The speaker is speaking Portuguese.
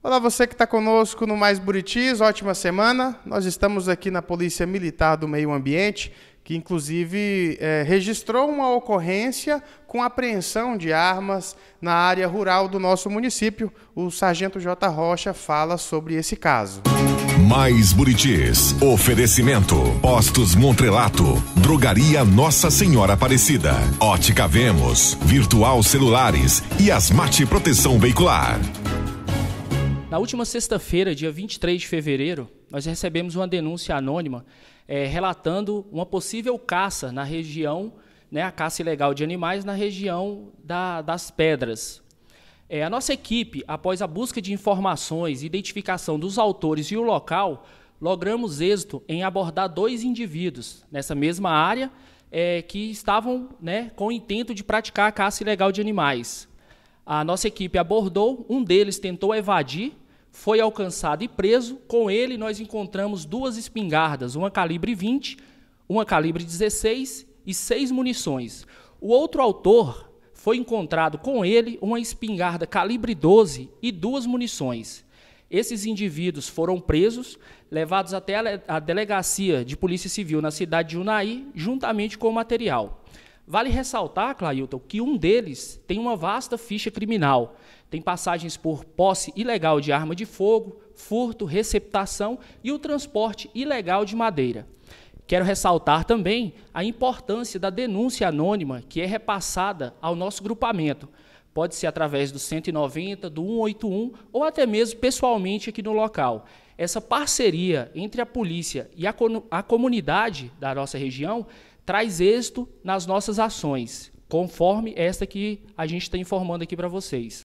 Olá, você que está conosco no Mais Buritis, ótima semana. Nós estamos aqui na Polícia Militar do Meio Ambiente, que inclusive é, registrou uma ocorrência com apreensão de armas na área rural do nosso município. O sargento J. Rocha fala sobre esse caso. Mais Buritis, oferecimento, postos Montrelato, drogaria Nossa Senhora Aparecida, ótica Vemos, virtual celulares e asmate proteção veicular. Na última sexta-feira, dia 23 de fevereiro, nós recebemos uma denúncia anônima é, relatando uma possível caça na região, né, a caça ilegal de animais na região da, das pedras. É, a nossa equipe, após a busca de informações identificação dos autores e o local, logramos êxito em abordar dois indivíduos nessa mesma área é, que estavam né, com o intento de praticar a caça ilegal de animais. A nossa equipe abordou, um deles tentou evadir, foi alcançado e preso. Com ele, nós encontramos duas espingardas, uma calibre 20, uma calibre 16 e seis munições. O outro autor foi encontrado com ele uma espingarda calibre 12 e duas munições. Esses indivíduos foram presos, levados até a delegacia de Polícia Civil na cidade de Unai, juntamente com o material. Vale ressaltar, Clailton, que um deles tem uma vasta ficha criminal. Tem passagens por posse ilegal de arma de fogo, furto, receptação e o transporte ilegal de madeira. Quero ressaltar também a importância da denúncia anônima que é repassada ao nosso grupamento. Pode ser através do 190, do 181 ou até mesmo pessoalmente aqui no local. Essa parceria entre a polícia e a, a comunidade da nossa região traz êxito nas nossas ações, conforme esta que a gente está informando aqui para vocês.